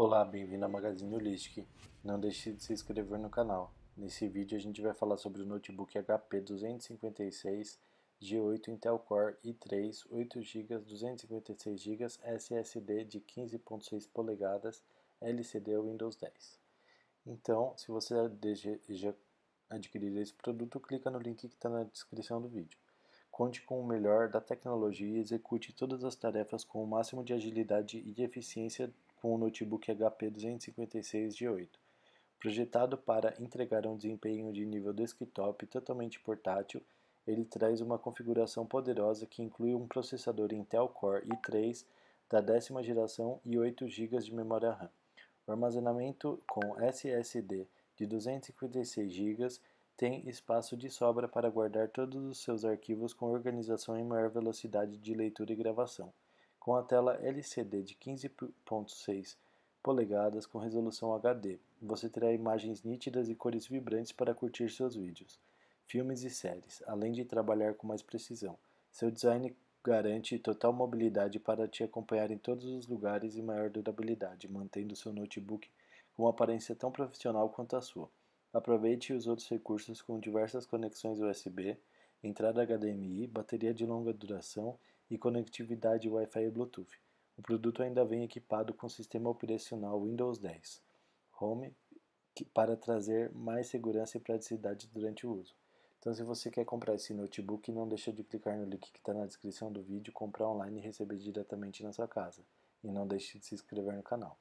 Olá, bem-vindo ao Magazine Holistic. Não deixe de se inscrever no canal. Nesse vídeo a gente vai falar sobre o notebook HP 256 G8 Intel Core i3 8GB 256GB SSD de 15.6 polegadas LCD Windows 10. Então, se você deseja adquirir esse produto, clica no link que está na descrição do vídeo. Conte com o melhor da tecnologia e execute todas as tarefas com o máximo de agilidade e eficiência com o notebook HP 256G8, projetado para entregar um desempenho de nível desktop totalmente portátil. Ele traz uma configuração poderosa que inclui um processador Intel Core i3 da décima geração e 8 GB de memória RAM. O armazenamento com SSD de 256 GB tem espaço de sobra para guardar todos os seus arquivos com organização e maior velocidade de leitura e gravação com a tela LCD de 15.6 polegadas com resolução HD. Você terá imagens nítidas e cores vibrantes para curtir seus vídeos, filmes e séries, além de trabalhar com mais precisão. Seu design garante total mobilidade para te acompanhar em todos os lugares e maior durabilidade, mantendo seu notebook com uma aparência tão profissional quanto a sua. Aproveite os outros recursos com diversas conexões USB, entrada HDMI, bateria de longa duração e conectividade Wi-Fi e Bluetooth. O produto ainda vem equipado com sistema operacional Windows 10 Home para trazer mais segurança e praticidade durante o uso. Então, se você quer comprar esse notebook, não deixa de clicar no link que está na descrição do vídeo, comprar online e receber diretamente na sua casa. E não deixe de se inscrever no canal.